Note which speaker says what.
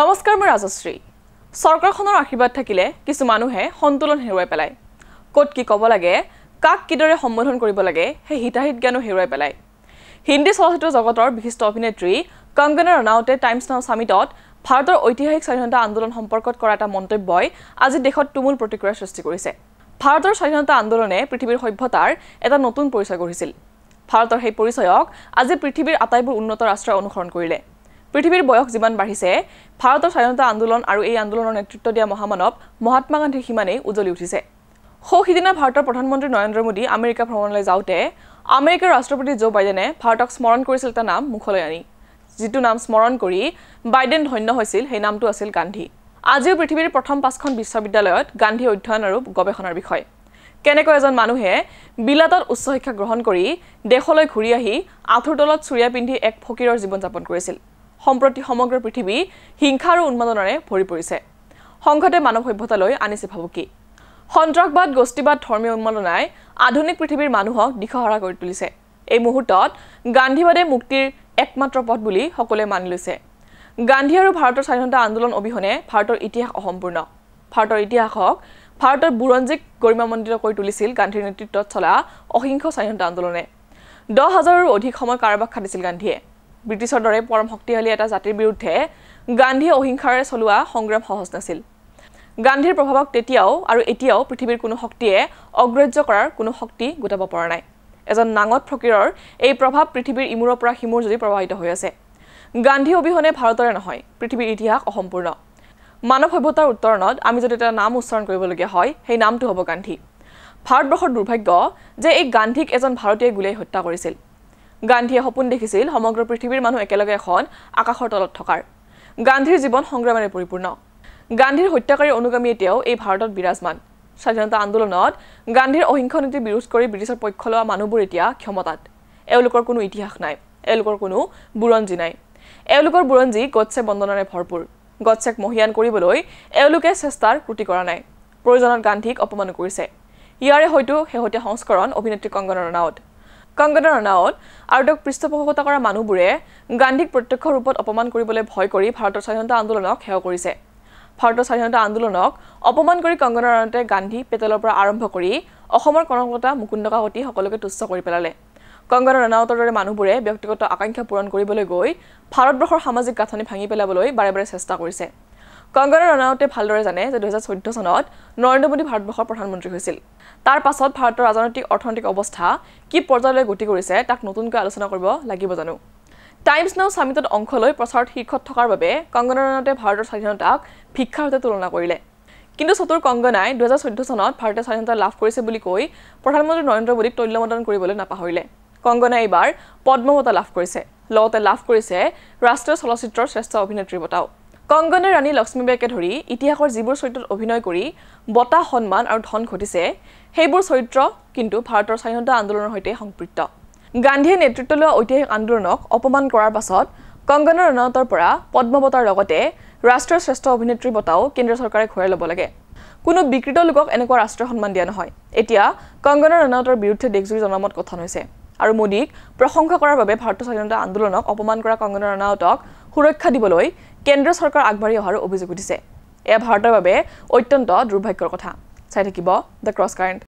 Speaker 1: নমস্কাৰ মই ৰাজশ্ৰী চৰকাৰখনৰ আশীৰ্বাদ থাকিলে কিছু মানুহে সন্তুলন হেৰুৱাই পেলায় ক'ত কি ক'ব লাগে কাক কিদৰে সম্বোধন কৰিব লাগে সেই হিতাহিত জ্ঞানো হেৰুৱাই পেলায় হিন্দী চলচ্চিত্ৰ জগতৰ বিশিষ্ট অভিনেত্ৰী কংগনা ৰণাৱটে টাইমছ নাও চামিটত ভাৰতৰ ঐতিহাসিক স্বাধীনতা আন্দোলন সম্পৰ্কত কৰা এটা মন্তব্যই আজি দেশত তুমুল প্ৰতিক্ৰিয়াৰ সৃষ্টি কৰিছে ভাৰতৰ স্বাধীনতা আন্দোলনে পৃথিৱীৰ সভ্যতাৰ এটা নতুন পৰিচয় গঢ়িছিল ভাৰতৰ সেই পৰিচয়ক আজি পৃথিৱীৰ আটাইবোৰ উন্নত ৰাষ্ট্ৰই অনুসৰণ কৰিলে পৃথিৱীৰ বয়স যিমান বাঢ়িছে ভাৰতৰ স্বাধীনতা আন্দোলন আৰু এই আন্দোলনৰ নেতৃত্ব দিয়া মহামানৱ মহাত্মা গান্ধীৰ সিমানেই উজলি উঠিছে সৌ সিদিনা ভাৰতৰ প্ৰধানমন্ত্ৰী নৰেন্দ্ৰ মোদী আমেৰিকা ভ্ৰমণলৈ যাওঁতে আমেৰিকাৰ ৰাষ্ট্ৰপতি জ' বাইডেনে ভাৰতক স্মৰণ কৰিছিল এটা নাম মুখলৈ আনি যিটো নাম স্মৰণ কৰি বাইডেন ধন্য হৈছিল সেই নামটো আছিল গান্ধী আজিও পৃথিৱীৰ প্ৰথম পাঁচখন বিশ্ববিদ্যালয়ত গান্ধী অধ্যয়ন আৰু গৱেষণাৰ বিষয় কেনেকৈ এজন মানুহে বিলাতত উচ্চ শিক্ষা গ্ৰহণ কৰি দেশলৈ ঘূৰি আহি আঁঠুৰ তলত চুৰিয়া পিন্ধি এক ফকীৰৰ জীৱন যাপন কৰিছিল সম্প্ৰতি সমগ্ৰ পৃথিৱী হিংসা আৰু উন্মাদনাৰে ভৰি পৰিছে সংঘতে মানৱ সভ্যতালৈ আনিছে ভাবুকি সন্ত্ৰাসবাদ গোষ্ঠীবাদ ধৰ্মীয় উন্মাদনাই আধুনিক পৃথিৱীৰ মানুহক দিশহৰা কৰি তুলিছে এই মুহূৰ্তত গান্ধীবাদে মুক্তিৰ একমাত্ৰ পথ বুলি সকলোৱে মানি লৈছে গান্ধী আৰু ভাৰতৰ স্বাধীনতা আন্দোলন অবিহনে ভাৰতৰ ইতিহাস অসম্পূৰ্ণ ভাৰতৰ ইতিহাসক ভাৰতৰ বুৰঞ্জীক গৰিমামণ্ডিত কৰি তুলিছিল গান্ধীৰ নেতৃত্বত চলা অহিংস স্বাধীনতা আন্দোলনে দহ হাজাৰৰো অধিক সময় কাৰাবাস খাটিছিল গান্ধীয়ে ব্ৰিটিছৰ দৰে পৰম শক্তিশালী এটা জাতিৰ বিৰুদ্ধে গান্ধী অহিংসাৰে চলোৱা সংগ্ৰাম সহজ নাছিল গান্ধীৰ প্ৰভাৱক তেতিয়াও আৰু এতিয়াও পৃথিৱীৰ কোনো শক্তিয়ে অগ্ৰাহ্য কৰাৰ কোনো শক্তি গোটাব পৰা নাই এজন নাঙত ফকীৰৰ এই প্ৰভাৱ পৃথিৱীৰ ইমূৰৰ পৰা সিমূৰ যদি প্ৰভাৱিত হৈ আছে গান্ধী অবিহনে ভাৰতৰে নহয় পৃথিৱীৰ ইতিহাস অসম্পূৰ্ণ মানৱ সভ্যতাৰ উত্তৰণত আমি যদি এটা নাম উচ্চাৰণ কৰিবলগীয়া হয় সেই নামটো হ'ব গান্ধী ভাৰতবৰ্ষৰ দুৰ্ভাগ্য যে এই গান্ধীক এজন ভাৰতীয়ই গুলিয়াই হত্যা কৰিছিল গান্ধীয়ে সপোন দেখিছিল সমগ্ৰ পৃথিৱীৰ মানুহ একেলগে এখন আকাশৰ তলত থকাৰ গান্ধীৰ জীৱন সংগ্ৰামেৰে পৰিপূৰ্ণ গান্ধীৰ হত্যাকাৰী অনুগামী এতিয়াও এই ভাৰতত বিৰাজমান স্বাধীনতা আন্দোলনত গান্ধীৰ অহিংস নীতি বিৰোধ কৰি ব্ৰিটিছৰ পক্ষ লোৱা মানুহবোৰ এতিয়া ক্ষমতাত এওঁলোকৰ কোনো ইতিহাস নাই এওঁলোকৰ কোনো বুৰঞ্জী নাই এওঁলোকৰ বুৰঞ্জী গডছেক বন্দনাৰে ভৰপূৰ গডছেক মহিয়ান কৰিবলৈ এওঁলোকে চেষ্টাৰ ক্ৰুটি কৰা নাই প্ৰয়োজনত গান্ধীক অপমান কৰিছে ইয়াৰে হয়তো শেহতীয়া সংস্কৰণ অভিনেত্ৰী কংগনা ৰণাৱত কংগনা ৰণাৱত আৰু তেওঁক পৃষ্ঠপোষকতা কৰা মানুহবোৰে গান্ধীক প্ৰত্যক্ষ ৰূপত অপমান কৰিবলৈ ভয় কৰি ভাৰতৰ স্বাধীনতা আন্দোলনক সেৱা কৰিছে ভাৰতৰ স্বাধীনতা আন্দোলনক অপমান কৰি কংগনা ৰণাৱতে গান্ধী পেটেলৰ পৰা আৰম্ভ কৰি অসমৰ কৰ্মকৰ্তা মুকুন্দ কাকতি সকলোকে তুষ্ট কৰি পেলালে কংগনা ৰণাৱতৰ দৰে মানুহবোৰে ব্যক্তিগত আকাংক্ষা পূৰণ কৰিবলৈ গৈ ভাৰতবৰ্ষৰ সামাজিক গাঁথনি ভাঙি পেলাবলৈ বাৰে বাৰে চেষ্টা কৰিছে কংগনা ৰণাৱতে ভালদৰে জানে যে দুহেজাৰ চৈধ্য চনত নৰেন্দ্ৰ মোদী ভাৰতবৰ্ষৰ প্ৰধানমন্ত্ৰী হৈছিল তাৰ পাছত ভাৰতৰ ৰাজনৈতিক অৰ্থনৈতিক অৱস্থা কি পৰ্যায়লৈ গতি কৰিছে তাক নতুনকৈ আলোচনা কৰিব লাগিব জানো টাইমছ নাও চামিটত অংশ লৈ প্ৰচাৰত শীৰ্ষত থকাৰ বাবে কংগনা ৰণাৱতে ভাৰতৰ স্বাধীনতাক ভিক্ষাৰ সৈতে তুলনা কৰিলে কিন্তু চতুৰ কংগনাই দুহেজাৰ চৈধ্য চনত ভাৰতীয় স্বাধীনতা লাভ কৰিছে বুলি কৈ প্ৰধানমন্ত্ৰী নৰেন্দ্ৰ মোদীক তৈল্যমদন কৰিবলৈ নাপাহৰিলে কংগনাই এইবাৰ পদ্মবঁটা লাভ কৰিছে লগতে লাভ কৰিছে ৰাষ্ট্ৰীয় চলচ্চিত্ৰৰ শ্ৰেষ্ঠ অভিনেত্ৰী বঁটাও কংগনা ৰাণী লক্ষ্মীবাইকে ধৰি ইতিহাসৰ যিবোৰ চৰিত্ৰত অভিনয় কৰি বঁটা সন্মান আৰু ধন ঘটিছে সেইবোৰ চৰিত্ৰ কিন্তু ভাৰতৰ স্বাধীনতা আন্দোলনৰ সৈতে সম্পৃক্ত গান্ধীয়ে নেতৃত্ব লোৱা ঐতিহাসিক আন্দোলনক অপমান কৰাৰ পাছত কংগনা অনাতৰ পৰা পদ্ম বঁটাৰ লগতে ৰাষ্ট্ৰীয় শ্ৰেষ্ঠ অভিনেত্ৰী বঁটাও কেন্দ্ৰীয় চৰকাৰে ঘূৰাই ল'ব লাগে কোনো বিকৃত লোকক এনেকুৱা ৰাষ্ট্ৰীয় সন্মান দিয়া নহয় এতিয়া কংগনা ৰাণাৱতৰ বিৰুদ্ধে দেশজুৰি জনমত কথন হৈছে আৰু মোদীক প্ৰশংসা কৰাৰ বাবে ভাৰতীয় স্বাধীনতা আন্দোলনক অপমান কৰা কংগনা ৰাণাৱতক সুৰক্ষা দিবলৈ কেন্দ্ৰীয় চৰকাৰ আগবাঢ়ি অহাৰো অভিযোগ উঠিছে এয়া ভাৰতৰ বাবে অত্যন্ত দুৰ্ভাগ্যৰ কথা চাই থাকিব দ্য ক্ৰছ কাৰেণ্ট